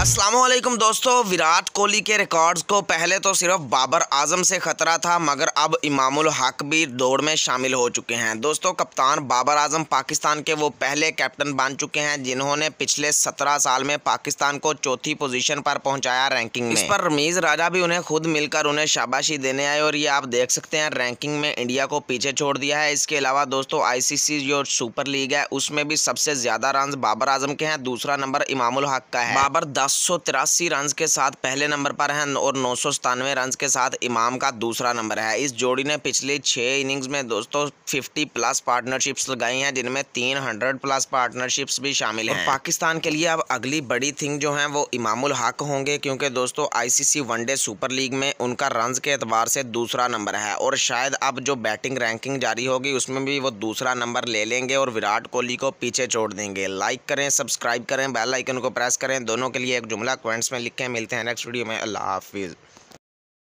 असलम दोस्तों विराट कोहली के रिकॉर्ड्स को पहले तो सिर्फ बाबर आजम से ख़तरा था मगर अब इमामुल हक भी दौड़ में शामिल हो चुके हैं दोस्तों कप्तान बाबर आजम पाकिस्तान के वो पहले कैप्टन बन चुके हैं जिन्होंने पिछले सत्रह साल में पाकिस्तान को चौथी पोजीशन पर पहुंचाया रैंकिंग में इस पर रमीज़ राजा भी उन्हें खुद मिलकर उन्हें शाबाशी देने आए और ये आप देख सकते हैं रैंकिंग में इंडिया को पीछे छोड़ दिया है इसके अलावा दोस्तों आई जो सुपर लीग है उसमें भी सबसे ज़्यादा रन बाबर आजम के हैं दूसरा नंबर इमामुल हक का है बाबर दस सौ तिरासी रन के साथ पहले नंबर पर हैं और नौ सौ सतानवे रन के साथ इमाम का दूसरा नंबर है इस जोड़ी ने पिछले छः इनिंग्स में दोस्तों फिफ्टी प्लस पार्टनरशिप्स लगाई हैं जिनमें तीन हंड्रेड प्लस पार्टनरशिप्स भी शामिल हैं पाकिस्तान के लिए अब अगली बड़ी थिंग जो है वो इमामुल हक होंगे क्योंकि दोस्तों आईसीसी वनडे सुपर लीग में उनका रन के एतबार से दूसरा नंबर है और शायद अब जो बैटिंग रैंकिंग जारी होगी उसमें भी वो दूसरा नंबर ले लेंगे और विराट कोहली को पीछे छोड़ देंगे लाइक करें सब्सक्राइब करें बेल आइकन को प्रेस करें दोनों के लिए एक जुमला कमेंट्स में लिखे मिलते हैं नेक्स्ट वीडियो में अल्लाह हाफिज़